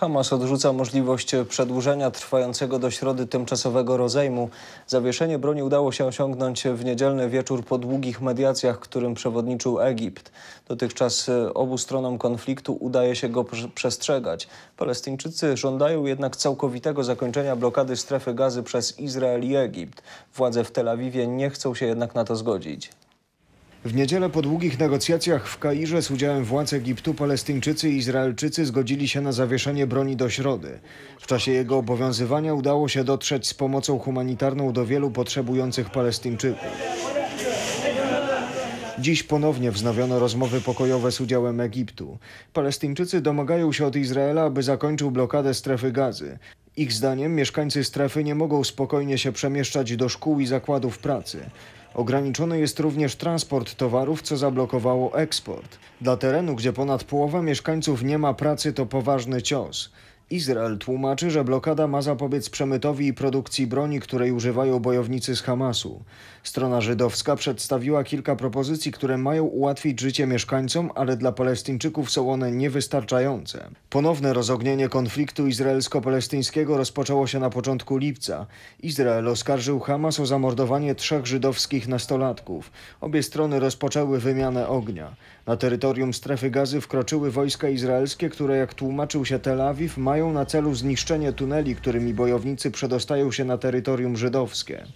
Hamas odrzuca możliwość przedłużenia trwającego do środy tymczasowego rozejmu. Zawieszenie broni udało się osiągnąć w niedzielny wieczór po długich mediacjach, którym przewodniczył Egipt. Dotychczas e, obu stronom konfliktu udaje się go przestrzegać. Palestyńczycy żądają jednak całkowitego zakończenia blokady strefy gazy przez Izrael i Egipt. Władze w Tel Awiwie nie chcą się jednak na to zgodzić. W niedzielę po długich negocjacjach w Kairze z udziałem władz Egiptu Palestyńczycy i Izraelczycy zgodzili się na zawieszenie broni do środy. W czasie jego obowiązywania udało się dotrzeć z pomocą humanitarną do wielu potrzebujących Palestyńczyków. Dziś ponownie wznowiono rozmowy pokojowe z udziałem Egiptu. Palestyńczycy domagają się od Izraela, aby zakończył blokadę strefy gazy. Ich zdaniem mieszkańcy strefy nie mogą spokojnie się przemieszczać do szkół i zakładów pracy. Ograniczony jest również transport towarów, co zablokowało eksport. Dla terenu, gdzie ponad połowa mieszkańców nie ma pracy, to poważny cios. Izrael tłumaczy, że blokada ma zapobiec przemytowi i produkcji broni, której używają bojownicy z Hamasu. Strona żydowska przedstawiła kilka propozycji, które mają ułatwić życie mieszkańcom, ale dla Palestyńczyków są one niewystarczające. Ponowne rozognienie konfliktu izraelsko-palestyńskiego rozpoczęło się na początku lipca. Izrael oskarżył Hamas o zamordowanie trzech żydowskich nastolatków. Obie strony rozpoczęły wymianę ognia. Na terytorium strefy gazy wkroczyły wojska izraelskie, które jak tłumaczył się Tel Awiw mają mają na celu zniszczenie tuneli, którymi bojownicy przedostają się na terytorium żydowskie.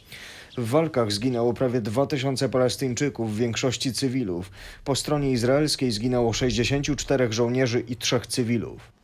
W walkach zginęło prawie 2000 Palestyńczyków, w większości cywilów. Po stronie izraelskiej zginęło 64 żołnierzy i 3 cywilów.